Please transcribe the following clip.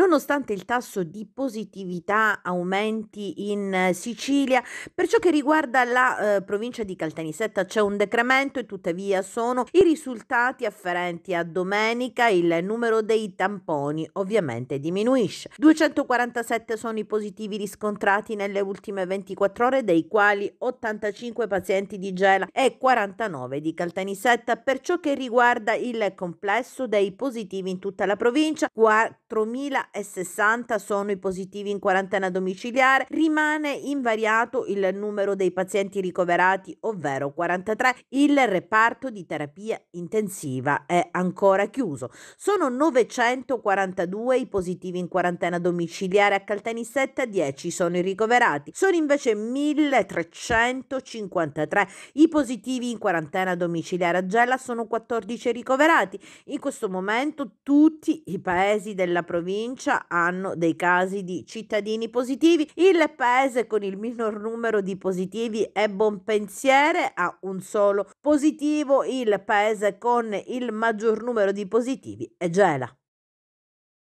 nonostante il tasso di positività aumenti in Sicilia. Per ciò che riguarda la eh, provincia di Caltanissetta c'è un decremento e tuttavia sono i risultati afferenti a domenica. Il numero dei tamponi ovviamente diminuisce. 247 sono i positivi riscontrati nelle ultime 24 ore, dei quali 85 pazienti di Gela e 49 di Caltanissetta. Per ciò che riguarda il complesso dei positivi in tutta la provincia, 4.000 e 60 sono i positivi in quarantena domiciliare, rimane invariato il numero dei pazienti ricoverati, ovvero 43. Il reparto di terapia intensiva è ancora chiuso. Sono 942 i positivi in quarantena domiciliare a Caltanissetta, 10 sono i ricoverati. Sono invece 1353 i positivi in quarantena domiciliare a Gela, sono 14 ricoverati. In questo momento tutti i paesi della provincia provincia hanno dei casi di cittadini positivi. Il paese con il minor numero di positivi è Bonpensiere, ha un solo positivo. Il paese con il maggior numero di positivi è Gela.